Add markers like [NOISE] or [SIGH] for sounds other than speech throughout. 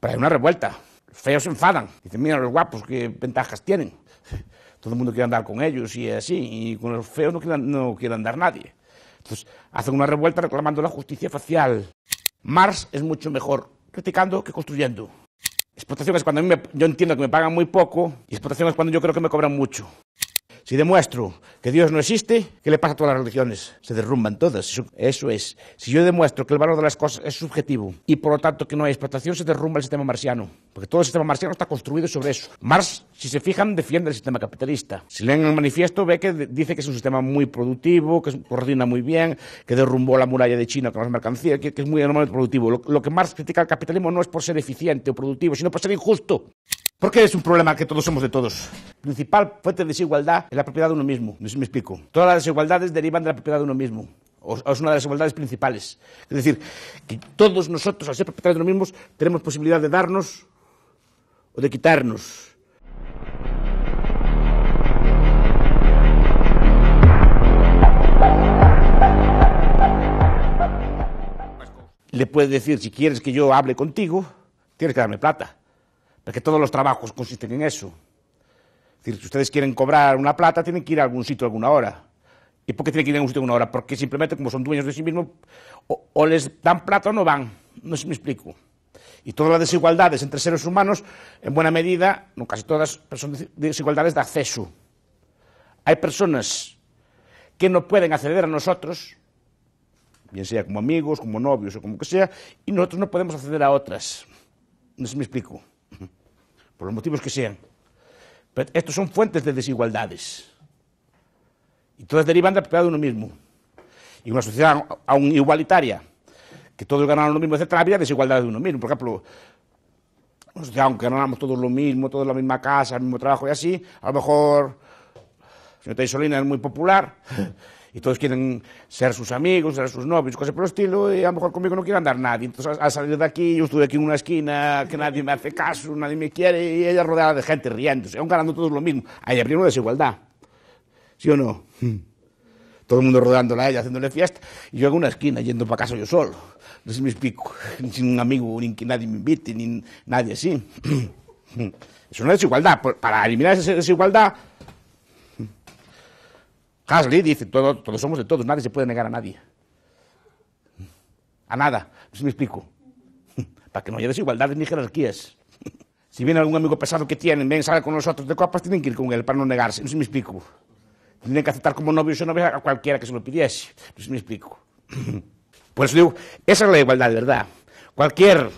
Pero hay una revuelta. Los feos se enfadan. Dicen, mira los guapos, qué ventajas tienen. [LAUGHS] Todo el mundo quiere andar con ellos y así. Y con los feos no quiere, andar nadie. Entonces hacen una revuelta reclamando la justicia facial. Mars es mucho mejor criticando que construyendo. Explotación es cuando a mí me, yo entiendo que me pagan muy poco y explotación es cuando yo creo que me cobran mucho. Si demuestro que Dios no existe, ¿qué le pasa a todas las religiones? Se derrumban todas. Eso es. Si yo demuestro que el valor de las cosas es subjetivo y por lo tanto que no hay explotación, se derrumba el sistema marciano. Porque todo el sistema marciano está construido sobre eso. Marx, si se fijan, defiende el sistema capitalista. Si leen el manifiesto, ve que dice que es un sistema muy productivo, que coordina muy bien, que derrumbó la muralla de China con las mercancías, que, es muy enormemente productivo. lo que Marx critica al capitalismo no es por ser eficiente o productivo, sino por ser injusto qué es un problema que todos somos de todos. Principal fuente de desigualdad es la propiedad de uno mismo. No sé si me explico. Todas las desigualdades derivan de la propiedad de uno mismo. O, es una de las desigualdades principales. Es decir, que todos nosotros, al ser propietarios de uno mismos, tenemos posibilidad de darnos o de quitarnos. Le puedes decir, si quieres que yo hable contigo, tienes que darme plata. Porque que todos los trabajos consisten en eso. Es decir, si ustedes quieren cobrar una plata, tienen que ir a algún sitio alguna hora. ¿Y por qué tienen que ir a algún sitio alguna hora? Porque simplemente, como son dueños de sí mismos, o, les dan plata o no van. No sé si me explico. Y todas las desigualdades entre seres humanos, en buena medida, no casi todas, son desigualdades de acceso. Hay personas que no pueden acceder a nosotros, bien sea como amigos, como novios o como que sea, y nosotros no podemos acceder a otras. No sé si me explico por los motivos que sean. Pero estos son fuentes de desigualdades. Y todas derivan del propiedad de uno mismo. Y una sociedad aún igualitaria, que todos ganaron lo mismo, etc., había desigualdades de uno mismo. Por ejemplo, aunque ganáramos todos lo mismo, todos la misma casa, el mismo trabajo y así, a lo mejor, el señor Teisolina es muy popular y todos quieren ser sus amigos, ser sus novios, cosas por el estilo, y a lo mejor conmigo no quiere andar nadie. Entonces, al salir de aquí, yo estuve aquí en una esquina que nadie me hace caso, nadie me quiere, y ella rodeada de gente riéndose, aún ganando todos lo mismo. Ahí habría una desigualdad, ¿sí o no? Hmm. Todo el mundo rodeándola a ella, haciéndole fiesta, y yo en una esquina, yendo para casa yo solo. No me sin [LAUGHS] un amigo, ni que nadie me invite, ni nadie así. [CLEARS THROAT] Hmm. Es una desigualdad. Para eliminar esa desigualdad, Hasley dice, todos somos de todos, nadie se puede negar a nadie. A nada, se pues me explico. [LAUGHS] Para que no haya desigualdades ni jerarquías. [LAUGHS] Si viene algún amigo pesado que tienen, ven, sale con nosotros de copas, tienen que ir con él para no negarse. No pues sé me explico. Tienen que aceptar como novio o novia a cualquiera que se lo pidiese. No pues se me explico. [CLEARS THROAT] Por eso digo, esa es la igualdad, verdad. Cualquier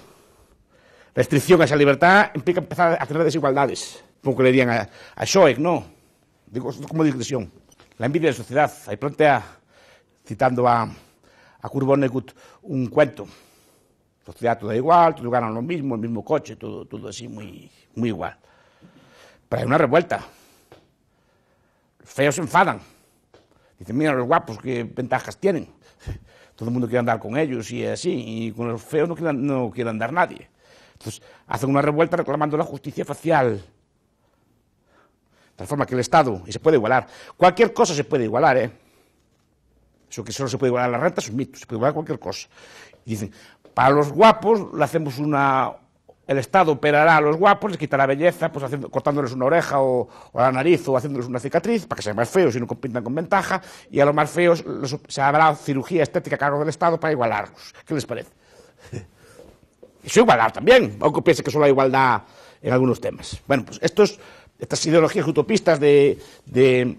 restricción a esa libertad implica empezar a tener desigualdades. Como que le dirían a, a ¿no? Digo, como discreción, la envidia de sociedad. Ahí plantea, citando a, a Kurt un cuento. Sociedad todo igual, todos ganan lo mismo, el mismo coche, todo, así muy, muy igual. Pero hay una revuelta. Los feos se enfadan. Dicen, mira los guapos, qué ventajas tienen. [LAUGHS] Todo el mundo quiere andar con ellos y así, y con los feos no quiere, no quiere andar nadie. Entonces hacen una revuelta reclamando la justicia facial de tal forma que el Estado, y se puede igualar. Cualquier cosa se puede igualar, ¿eh? Eso que solo se puede igualar la renta es un mito, se puede igualar cualquier cosa. Y dicen, para los guapos le hacemos una... El Estado operará a los guapos, les quitará belleza, pues haciendo, cortándoles una oreja o, la nariz o haciéndoles una cicatriz para que sean más feos y no compitan con ventaja. Y a los más feos se habrá cirugía estética a cargo del Estado para igualarlos. ¿Qué les parece? [LAUGHS] Eso igualar también, aunque piense que solo hay igualdad en algunos temas. Bueno, pues esto es estas ideologías utopistas de, de,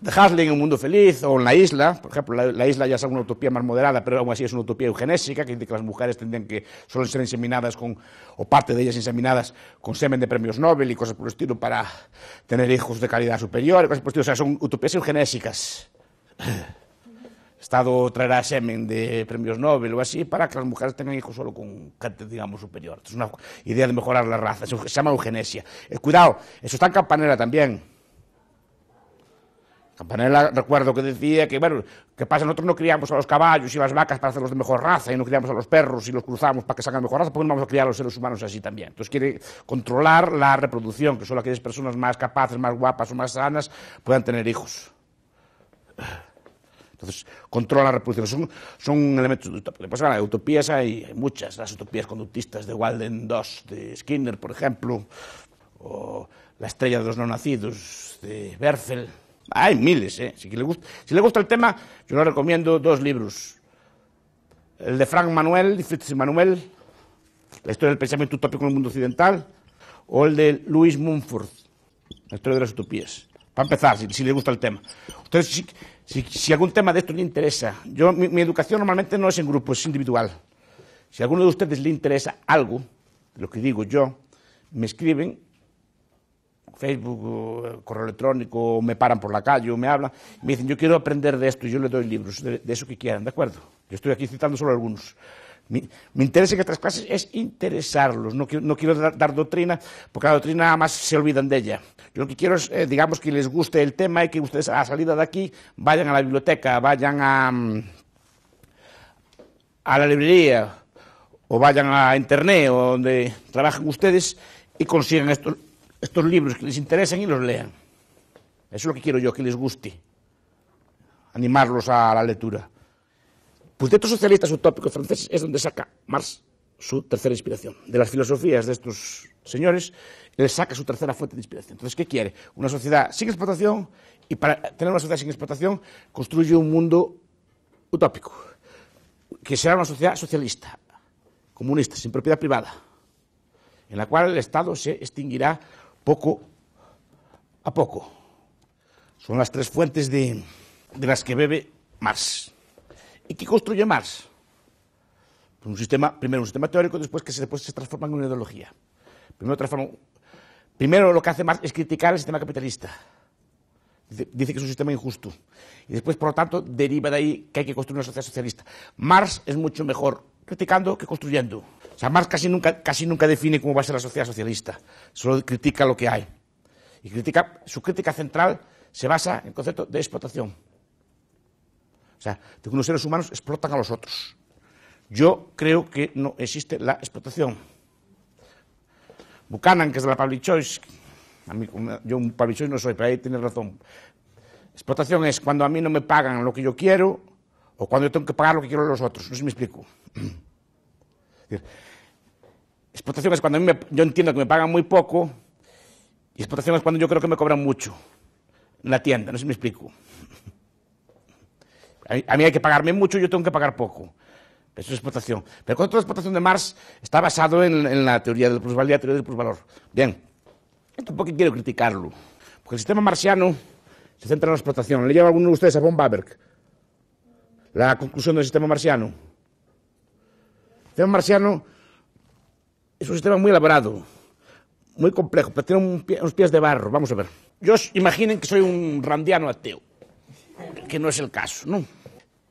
de Hasling, Un Mundo Feliz, o en La Isla, por ejemplo, La, Isla ya es una utopía más moderada, pero aún así es una utopía eugenésica, que dice que las mujeres tendrían que solo ser inseminadas con, o parte de ellas inseminadas con semen de premios Nobel y cosas por el estilo para tener hijos de calidad superior, cosas por el estilo, o sea, son utopías eugenésicas. Estado traerá semen de premios Nobel o así para que las mujeres tengan hijos solo con gente, digamos, superior. Es una idea de mejorar la raza, se llama eugenesia. Eh, cuidado, eso está en Campanella también. Campanella, recuerdo que decía que, bueno, ¿qué pasa? Nosotros no criamos a los caballos y las vacas para hacerlos de mejor raza, y no criamos a los perros y los cruzamos para que salgan de mejor raza, porque no vamos a criar a los seres humanos así también. Entonces quiere controlar la reproducción, que solo aquellas personas más capaces, más guapas o más sanas puedan tener hijos. Entonces, controla la reproducción. Son, son elementos de utopía. Después, utopías hay, muchas. Las utopías conductistas de Walden II, de Skinner, por ejemplo, o La estrella de los no nacidos, de Berfel. Hay miles, ¿eh? Si le, gusta, si le gusta el tema, yo le recomiendo dos libros. El de Frank Manuel, de Manuel, La historia del pensamiento utópico en el mundo occidental, o el de Louis Mumford, La historia de las utopías. Para empezar, si, si les gusta el tema. si, algún tema de esto le interesa, yo, mi, educación normalmente no es en grupo, es individual. Si a alguno de ustedes le interesa algo, de lo que digo yo, me escriben, Facebook, correo electrónico, me paran por la calle, me hablan, me dicen, yo quiero aprender de esto, y yo les doy libros de, de eso que quieran, ¿de acuerdo? Yo estoy aquí citando solo algunos. Mi, interesa interés en estas clases es interesarlos, no, quiero dar, doctrina, porque la doctrina nada más se olvidan de ella. Yo lo que quiero es, eh, digamos, que les guste el tema y que ustedes a la salida de aquí vayan a la biblioteca, vayan a, mm, la librería o vayan a internet o donde trabajen ustedes y consigan estos, estos libros que les interesen y los lean. Eso es lo que quiero yo, que les guste, animarlos a la lectura. Pues de estos socialistas utópicos franceses es donde saca Marx su tercera inspiración. De las filosofías de estos señores, él saca su tercera fuente de inspiración. Entonces, ¿qué quiere? Una sociedad sin explotación y para tener una sociedad sin explotación construye un mundo utópico, que será una sociedad socialista, comunista, sin propiedad privada, en la cual el Estado se extinguirá poco a poco. Son las tres fuentes de, de las que bebe Marx. ¿Y qué construye Marx? Pues un sistema, primero un sistema teórico, después que se, después se transforma en una ideología. Primero, lo que hace Marx es criticar el sistema capitalista. Dice, que es un sistema injusto. Y después, por lo tanto, deriva de ahí que hay que construir una sociedad socialista. Marx es mucho mejor criticando que construyendo. O sea, Marx casi nunca, define cómo va a ser la sociedad socialista. Solo critica lo que hay. Y su crítica central se basa en el concepto de explotación. O sea, de que unos seres humanos explotan a los otros. Yo creo que no existe la explotación. Buchanan, que es de la public a mí, yo un public no soy, pero ahí tiene razón. Explotación es cuando a mí no me pagan lo que yo quiero o cuando yo tengo que pagar lo que quiero a los otros. No sé si me explico. explotación es cuando a mí yo entiendo que me pagan muy poco y explotación es cuando yo creo que me cobran mucho en la tienda. No sé si me explico. A mí hay que pagarme mucho, yo tengo que pagar poco. Eso es explotación. Pero toda la explotación de Mars, está basado en, la teoría del plusvalía, la teoría del plusvalor. Bien, esto porque quiero criticarlo. Porque el sistema marciano se centra en la explotación. ¿Le lleva alguno de ustedes a von Baberg la conclusión del sistema marciano. El sistema marxiano es un sistema muy elaborado, muy complejo, pero tiene unos pies de barro. Vamos a ver. Yo imaginen que soy un randiano ateo que no es el caso, ¿no?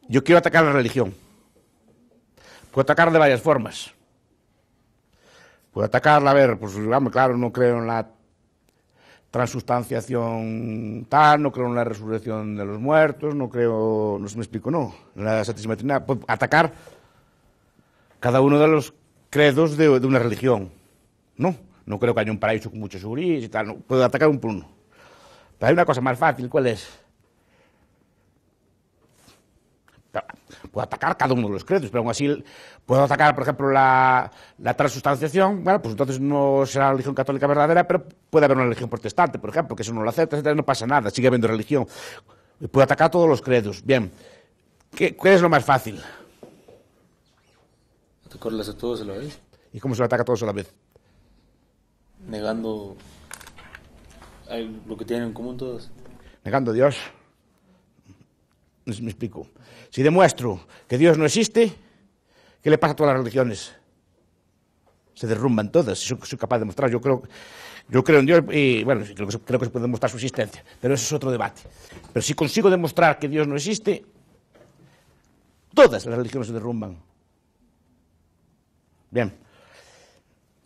Yo quiero atacar la religión. Puedo atacar de varias formas. Puedo atacarla, a ver, pues claro, no creo en la transustanciación tal, no creo en la resurrección de los muertos, no creo, no se me explico, no, en la Santísima Trinidad, puedo atacar cada uno de los credos de, una religión, ¿no? No creo que haya un paraíso con muchos gurís y tal, no, puedo atacar un por Pero hay una cosa más fácil, ¿cuál es? Puedo atacar cada uno de los credos, pero aún así puedo atacar, por ejemplo, la, la transustanciación. Bueno, pues entonces no será la religión católica verdadera, pero puede haber una religión protestante, por ejemplo, que eso no lo acepta, etcétera, no pasa nada, sigue habiendo religión. Puedo atacar todos los credos. Bien, ¿qué, es lo más fácil? Atacarlas a todos a la vez. ¿Y cómo se lo ataca a todos a la vez? Negando lo que tienen en común todos. Negando a Dios. Me explico. Si demuestro que Dios no existe, ¿qué le pasa a todas las religiones? Se derrumban todas, si soy, capaz de demostrar. Yo creo, yo creo en Dios y, bueno, creo que, se puede demostrar su existencia, pero eso es otro debate. Pero si consigo demostrar que Dios no existe, todas las religiones se derrumban. Bien.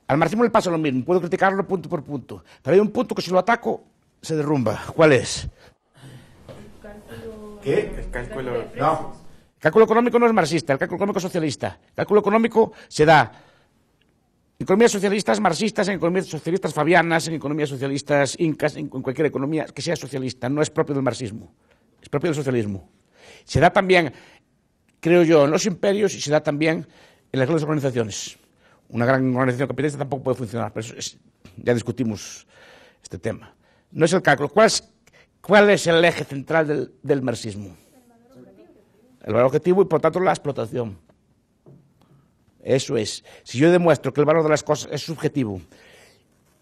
Al marxismo le pasa lo mismo, puedo criticarlo punto por punto, pero hay un punto que si lo ataco se derrumba. ¿Cuál es? El cálculo. No. económico no es marxista, el cálculo económico es socialista. El cálculo económico se da en economías socialistas marxistas, en economías socialistas fabianas, en economías socialistas incas, en, cualquier economía que sea socialista. No es propio del marxismo, es propio del socialismo. Se da también, creo yo, en los imperios y se da también en las grandes organizaciones. Una gran organización capitalista tampoco puede funcionar, pero ya discutimos este tema. No es el cálculo. ¿Cuál ¿Cuál es el eje central del, marxismo? El valor objetivo y por tanto la explotación. Eso es. Si yo demuestro que el valor de las cosas es subjetivo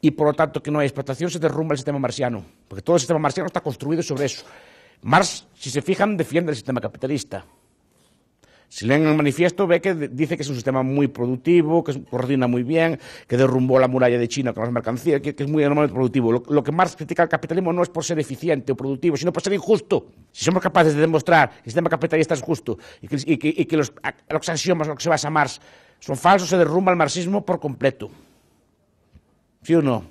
y por lo tanto que no hay explotación, se derrumba el sistema marxiano. Porque todo el sistema marxiano está construido sobre eso. Marx, si se fijan, defiende el sistema capitalista. Si leen el manifiesto, ve que dice que es un sistema muy productivo, que coordina muy bien, que derrumbó la muralla de China con las mercancías, que, es muy enormemente productivo. Lo, que Marx critica al capitalismo no es por ser eficiente o productivo, sino por ser injusto. Si somos capaces de demostrar que el sistema capitalista es justo y que, los, axiomas que se basa Marx son falsos, se derrumba el marxismo por completo. ¿Sí o no?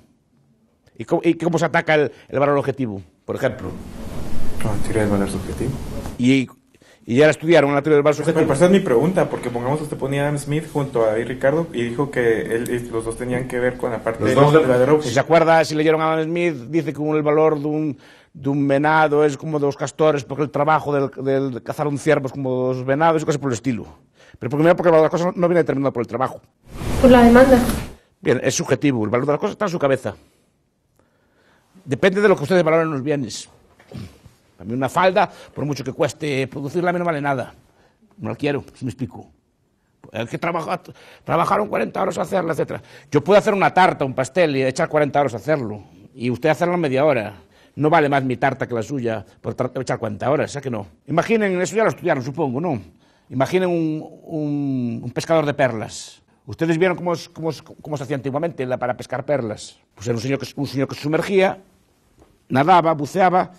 ¿Y cómo, se ataca el, valor objetivo, por ejemplo? La teoría valor subjetivo. Y y ya la estudiaron la teoría del pues, sujeto. Pero pues, esa es mi pregunta, porque pongamos usted ponía a Adam Smith junto a Ricardo y dijo que los dos tenían que ver con la parte de, la droga. Si se acuerda, si leyeron a Adam Smith, dice que el valor de un, de un venado es como de los castores, porque el trabajo del, de cazar un ciervo es como de los venados y cosas por el estilo. Pero primero porque el valor de las cosas no viene determinado por el trabajo. Por la demanda. Bien, es subjetivo, el valor de las cosas está en su cabeza. Depende de lo que ustedes valoren los bienes. También mí una falda, por mucho que cueste producirla, a mí no vale nada. No la quiero, si me explico. Hay que trabajaron 40 horas a hacerla, etc. Yo puedo hacer una tarta, un pastel y echar 40 horas a hacerlo. Y usted hacerla media hora. No vale más mi tarta que la suya por echar 40 horas, ¿sabes ¿eh que no? Imaginen, eso ya lo estudiaron, supongo, ¿no? Imaginen un, pescador de perlas. Ustedes vieron cómo, se hacía antiguamente para pescar perlas. Pues era un señor un señor que se sumergía, nadaba, buceaba,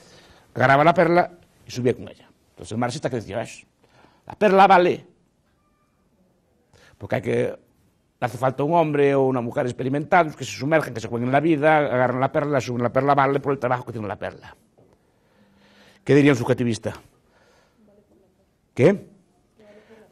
agarraba la perla y subía con ella. Entonces el marxista que decía, la perla vale, porque hay que, hace falta un hombre o una mujer experimentados que se sumergen, que se jueguen en la vida, agarran la perla, suben la perla, vale por el trabajo que tiene la perla. ¿Qué diría un subjetivista? ¿Qué?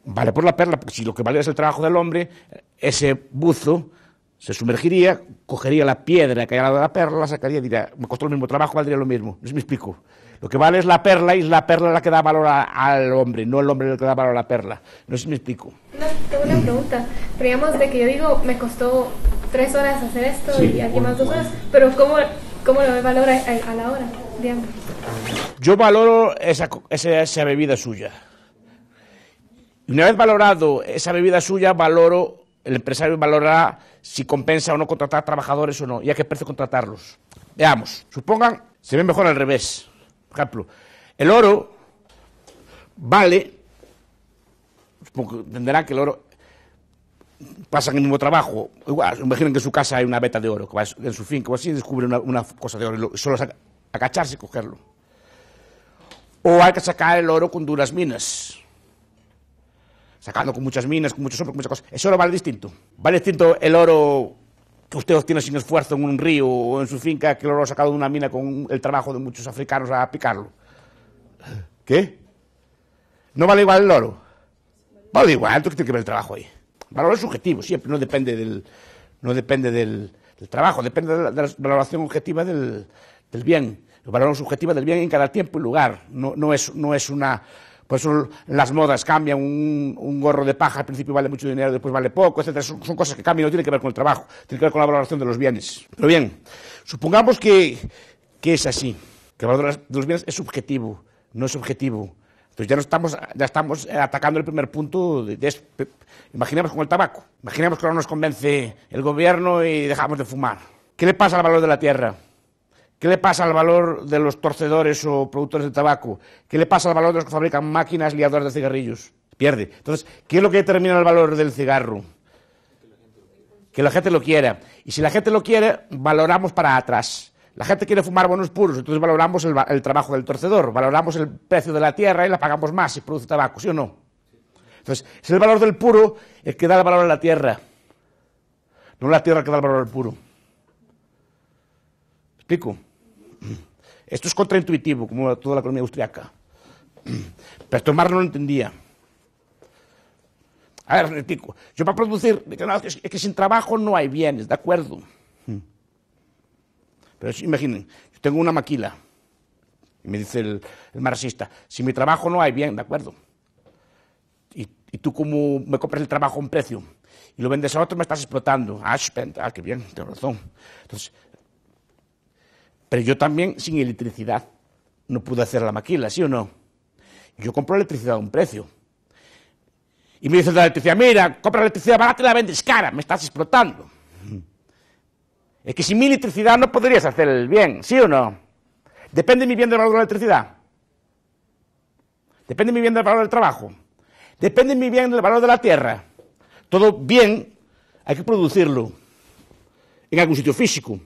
Vale por la perla, porque si lo que vale es el trabajo del hombre, ese buzo se sumergiría, cogería la piedra que hay al lado de la perla, sacaría y diría, me costó el mismo trabajo, valdría lo mismo. No sé me explico. Lo que vale es la perla y es la perla la que da valor al hombre, no el hombre el que da valor a la perla. No sé si me explico. tengo una pregunta. digamos de que yo digo, me costó tres horas hacer esto y aquí más dos horas, pero ¿cómo, cómo lo valora a, a, la hora, Yo valoro esa, esa, bebida suya. Una vez valorado esa bebida suya, valoro el empresario valorará si compensa o no contratar trabajadores o no y a qué precio contratarlos. Veamos, supongan, se ve mejor al revés. Por ejemplo, el oro vale, porque entenderán que el oro pasa en el mismo trabajo. imaginen que en su casa hay una beta de oro, que va en su fin, que así descubre una, cosa de oro solo saca, agacharse y cogerlo. O hay que sacar el oro con duras minas. Sacando con muchas minas, con muchos hombres, con muchas cosas. eso oro vale distinto. Vale distinto el oro usted obtiene sin esfuerzo en un río o en su finca que lo ha sacado de una mina con el trabajo de muchos africanos a picarlo. ¿Qué? ¿No vale igual el oro? Vale igual, entonces tiene que ver el trabajo ahí. valor es subjetivo, siempre, no depende del, no depende del, trabajo, depende de la, valoración objetiva del, del bien, la valoración subjetiva del bien en cada tiempo y lugar. no, es, no es una por eso las modas cambian, un, gorro de paja al principio vale mucho dinero, después vale poco, etc. Son, cosas que cambian, no tienen que ver con el trabajo, tienen que ver con la valoración de los bienes. Pero bien, supongamos que, que es así, que el valor de los bienes es subjetivo, no es objetivo. Entonces ya, estamos, ya estamos eh, atacando el primer punto. imaginemos con el tabaco, imaginemos que ahora nos convence el gobierno y dejamos de fumar. ¿Qué le pasa al valor de la tierra? ¿Qué le pasa al valor de los torcedores o productores de tabaco? ¿Qué le pasa al valor de los que fabrican máquinas liadoras de cigarrillos? Pierde. Entonces, ¿qué es lo que determina el valor del cigarro? Que la gente lo quiera. Y si la gente lo quiere, valoramos para atrás. La gente quiere fumar bonos puros, entonces valoramos el, trabajo del torcedor, valoramos el precio de la tierra y la pagamos más si produce tabaco, ¿sí o no? Entonces, es el valor del puro el que da el valor a la tierra, no la tierra que da el valor al puro explico? Esto es contraintuitivo, como toda la economía austriaca. Pero esto no lo entendía. A ver, explico. Yo para producir, es, que, sin trabajo no hay bienes, ¿de acuerdo? Pero imaginen, yo tengo una maquila, y me dice el, marxista, si mi trabajo no hay bien, ¿de acuerdo? Y, tú como me compras el trabajo a un precio y lo vendes a otro, me estás explotando. Ah, ah qué bien, tienes razón. Entonces, pero yo también sin electricidad no pude hacer la maquila, ¿sí o no? Yo compro electricidad a un precio. Y me dice la electricidad, mira, compra electricidad barata y la vendes cara, me estás explotando. Es que sin mi electricidad no podrías hacer el bien, ¿sí o no? ¿Depende mi bien del valor de la electricidad? ¿Depende mi bien del valor del trabajo? ¿Depende mi bien del valor de la tierra? Todo bien hay que producirlo en algún sitio físico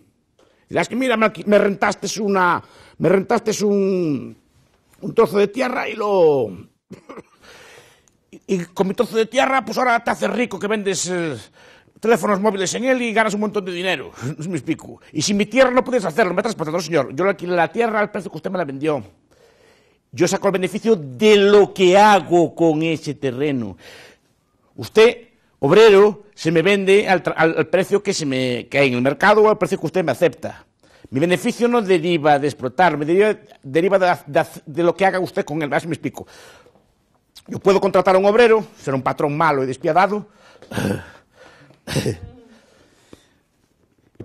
dirás que mira, me rentaste una, me rentaste un, un trozo de tierra y lo... [LAUGHS] y, con mi trozo de tierra, pues ahora te hace rico que vendes eh, teléfonos móviles en él y ganas un montón de dinero. [LAUGHS] me explico. Y sin mi tierra no puedes hacerlo, me transportador, señor. Yo le alquilé la tierra al precio que usted me la vendió. Yo saco el beneficio de lo que hago con ese terreno. Usted, obrero, se me vende al, precio que, se me, hay en el mercado o al precio que usted me acepta. Mi beneficio no deriva de explotar, me deriva, de, lo que haga usted con él. Así me explico. Yo puedo contratar a un obrero, ser un patrón malo y despiadado,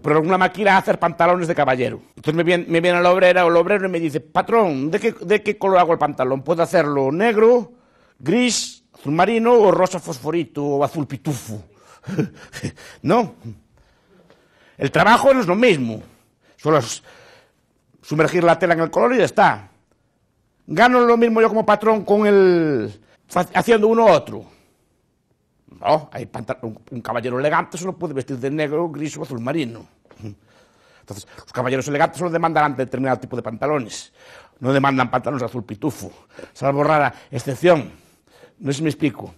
pero alguna máquina a hacer pantalones de caballero. Entonces me viene, la obrera o el obrero y me dice, patrón, ¿de qué, ¿de qué color hago el pantalón? ¿Puedo hacerlo negro, gris, azul marino o rosa fosforito o azul pitufo? [LAUGHS] no. El trabajo no es lo mismo. Solo es sumergir la tela en el color y ya está. ¿Gano lo mismo yo como patrón con el. haciendo uno u otro? No, hay un, caballero elegante solo puede vestir de negro, gris o azul marino. Entonces, los caballeros elegantes solo demandarán determinado tipo de pantalones. No demandan pantalones azul pitufo, salvo rara excepción. No sé si me explico.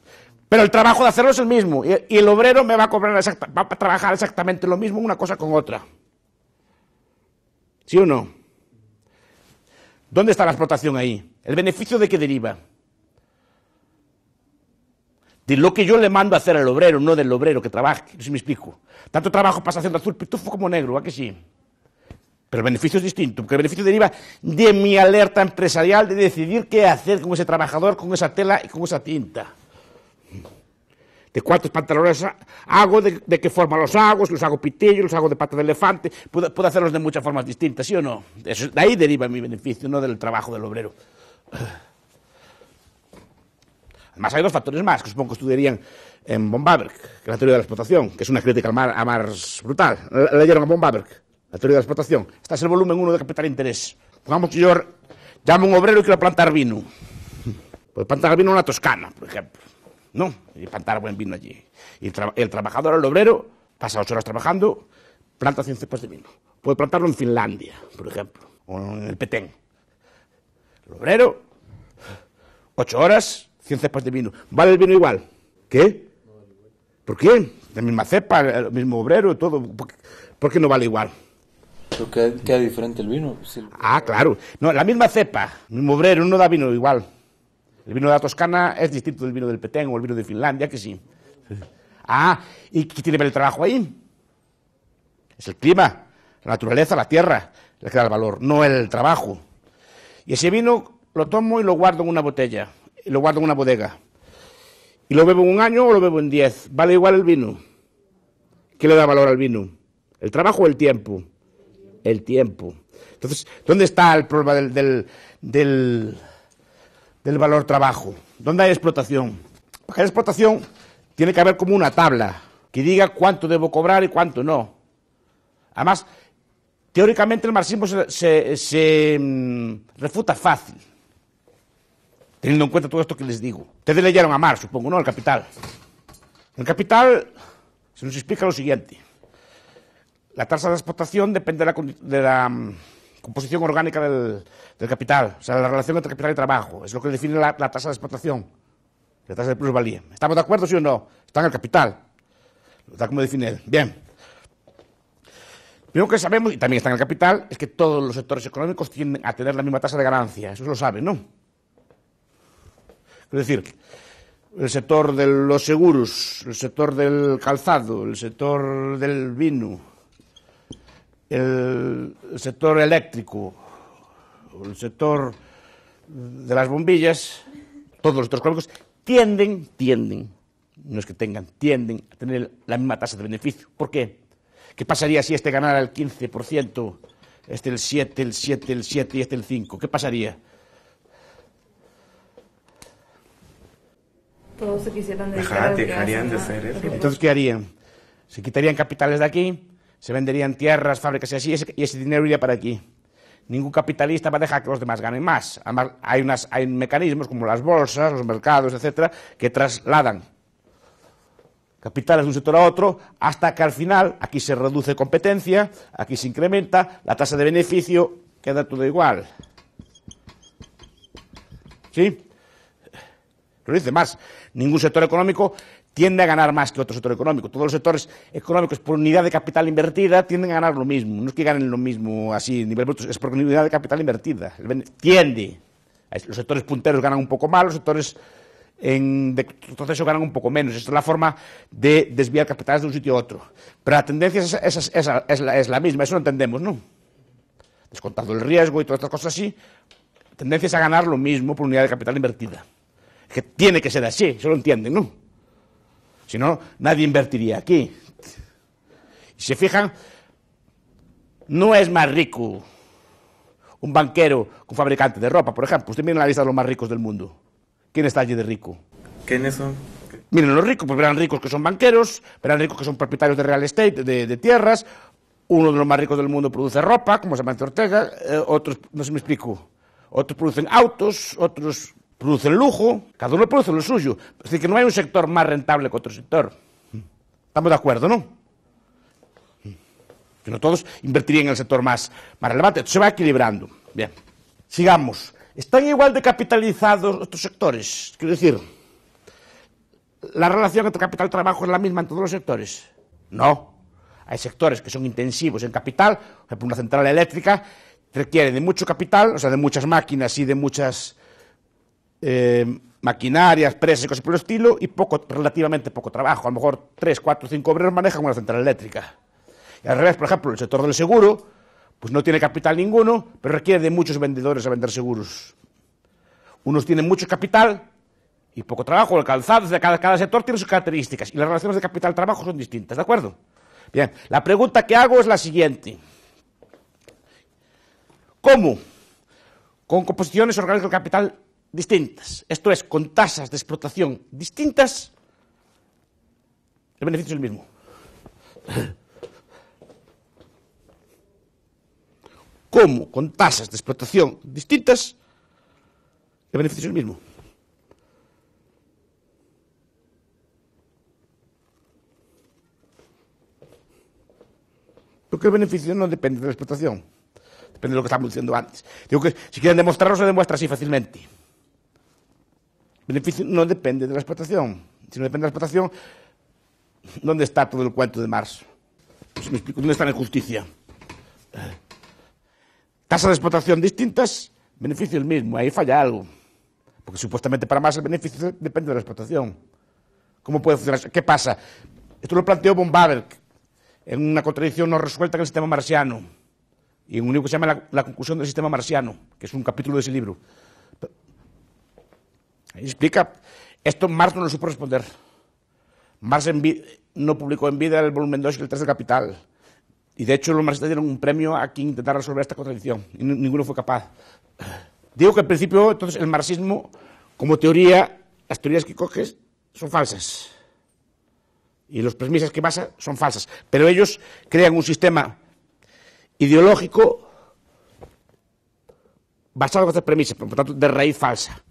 Pero el trabajo de hacerlo es el mismo. Y, el obrero me va a cobrar exacta, va a trabajar exactamente lo mismo, una cosa con otra. ¿Sí o no? ¿Dónde está la explotación ahí? ¿El beneficio de qué deriva? De lo que yo le mando a hacer al obrero, no del obrero que trabaje. No si me explico. Tanto trabajo pasa haciendo azul, pitufo como negro, ¿a que sí? Pero el beneficio es distinto, porque el beneficio deriva de mi alerta empresarial de decidir qué hacer con ese trabajador, con esa tela y con esa tinta de cuántos pantalones hago, de, qué forma los hago, los hago pitillo los hago de pata de elefante, puedo, hacerlos de muchas formas distintas, ¿sí o no? de ahí deriva mi beneficio, no del trabajo del obrero. Además, hay dos factores más que supongo que estudiarían en Bombaberg, que la teoría de la explotación, que es una crítica a, Marx brutal. ¿Leyeron a Bombaberg, La teoría de la explotación. Este es el volumen 1 de Capital Interés. Pongamos que yo llamo a un obrero y quiero plantar vino. Pues plantar vino en la Toscana, por ejemplo. No, y plantar buen vino allí. Y el trabajador, el obrero, pasa ocho horas trabajando, planta 100 cepas de vino. Puede plantarlo en Finlandia, por ejemplo, o en el Petén. El obrero, ocho horas, 100 cepas de vino. ¿Vale el vino igual? ¿Qué? ¿Por qué? La misma cepa, el mismo obrero, todo. ¿Por qué no vale igual? ¿Qué? queda, diferente el vino. Ah, claro. No, la misma cepa, el mismo obrero, no da vino igual. El vino de la Toscana es distinto del vino del Petén o el vino de Finlandia, que sí. Ah, ¿y qué tiene que ver el trabajo ahí? Es el clima, la naturaleza, la tierra, la que da el valor, no el trabajo. Y ese vino lo tomo y lo guardo en una botella, y lo guardo en una bodega. Y lo bebo en un año o lo bebo en diez. Vale igual el vino. ¿Qué le da valor al vino? ¿El trabajo o el tiempo? El tiempo. Entonces, ¿dónde está el problema del del valor trabajo. ¿Dónde hay explotación? Para la explotación tiene que haber como una tabla que diga cuánto debo cobrar y cuánto no. Además, teóricamente el marxismo se, mm, refuta fácil, teniendo en cuenta todo esto que les digo. Ustedes leyeron a mar supongo, ¿no? El Capital. En el Capital se nos explica lo siguiente. La tasa de explotación depende de de la mm, composición orgánica del, capital, o sea, la relación entre capital y trabajo, es lo que define la, tasa de explotación, la tasa de plusvalía. ¿Estamos de acuerdo, sí o no? Está en el capital, está como define él. Bien. Lo que sabemos, y también está en el capital, es que todos los sectores económicos tienden a tener la misma tasa de ganancia, eso lo saben, ¿no? Es decir, el sector de los seguros, el sector del calzado, el sector del vino, el sector eléctrico, el sector de las bombillas, todos los otros económicos, tienden, tienden, no es que tengan, tienden a tener la misma tasa de beneficio. ¿Por qué? ¿Qué pasaría si este ganara el 15%, este el 7, el 7, el 7 y este el 5? ¿Qué pasaría? Todos se quisieran Ajá, dejarían de hacer eso. Entonces, ¿qué harían? Se quitarían capitales de aquí, se venderían tierras, fábricas y así, y ese, dinero iría para aquí. Ningún capitalista va a dejar que los demás ganen más. Además, hay, hay mecanismos como las bolsas, los mercados, etcétera, que trasladan capitales de un sector a otro, hasta que al final aquí se reduce competencia, aquí se incrementa, la tasa de beneficio queda todo igual. ¿Sí? Lo dice más, ningún sector económico tiende a ganar más que otro sector económico. Todos los sectores económicos por unidad de capital invertida tienden a ganar lo mismo. No es que ganen lo mismo así nivel es por unidad de capital invertida. Tiende. Los sectores punteros ganan un poco más, los sectores en de proceso ganan un poco menos. Esta es la forma de desviar capitales de un sitio a otro. Pero la tendencia es, la, misma, eso lo entendemos, ¿no? Descontando el riesgo y todas estas cosas así, tendencia es a ganar lo mismo por unidad de capital invertida. Que tiene que ser así, eso lo entienden, ¿no? Si no, nadie invertiría aquí. Y se fijan, no es más rico un banquero con fabricante de ropa, por ejemplo. Usted mira la lista de los más ricos del mundo. ¿Quién está allí de rico? ¿Quiénes son? Miren los ricos, pues verán ricos que son banqueros, verán ricos que son propietarios de real estate, de, tierras. Uno de los más ricos del mundo produce ropa, como se Samantha este Ortega. Eh, otros, no se me explico. Otros producen autos, otros producen lujo, cada uno produce lo suyo. Es decir, que no hay un sector más rentable que otro sector. Estamos de acuerdo, ¿no? Que no todos invertirían en el sector más, más relevante. Esto se va equilibrando. Bien, sigamos. ¿Están igual de capitalizados otros sectores? Quiero decir, ¿la relación entre capital y trabajo es la misma en todos los sectores? No. Hay sectores que son intensivos en capital, por ejemplo, una central eléctrica requiere de mucho capital, o sea, de muchas máquinas y de muchas eh, maquinarias, presas y cosas por el estilo, y poco, relativamente poco trabajo. A lo mejor tres, cuatro, cinco obreros manejan una central eléctrica. Y al revés, por ejemplo, el sector del seguro, pues no tiene capital ninguno, pero requiere de muchos vendedores a vender seguros. Unos tienen mucho capital y poco trabajo, el calzado, de cada, cada sector tiene sus características y las relaciones de capital-trabajo son distintas, ¿de acuerdo? Bien, la pregunta que hago es la siguiente. ¿Cómo? Con composiciones orgánicas de capital distintas, esto es, con tasas de explotación distintas, el beneficio es el mismo. Como con tasas de explotación distintas, el beneficio es el mismo. Porque el beneficio no depende de la explotación, depende de lo que estábamos diciendo antes. Digo que si quieren demostrarlo se demuestra así fácilmente. beneficio no depende de la explotación. Si no depende de la explotación, ¿dónde está todo el cuento de Mars? Pues, ¿dónde está la injusticia? Eh, tasas de explotación distintas, beneficio el mismo, ahí falla algo. Porque supuestamente para Marx el beneficio depende de la explotación. ¿Cómo puede funcionar? ¿Qué pasa? Esto lo planteó von en una contradicción no resuelta en el sistema marciano y en un libro que se llama la, la conclusión del sistema marciano, que es un capítulo de ese libro. Explica, esto Marx no lo supo responder. Marx no publicó en vida el volumen 2 y el 3 del Capital. Y de hecho los marxistas dieron un premio a quien intentara resolver esta contradicción. Y ninguno fue capaz. Digo que al principio, entonces, el marxismo, como teoría, las teorías que coges son falsas. Y los premisas que basa son falsas. Pero ellos crean un sistema ideológico basado en estas premisas, por lo tanto, de raíz falsa.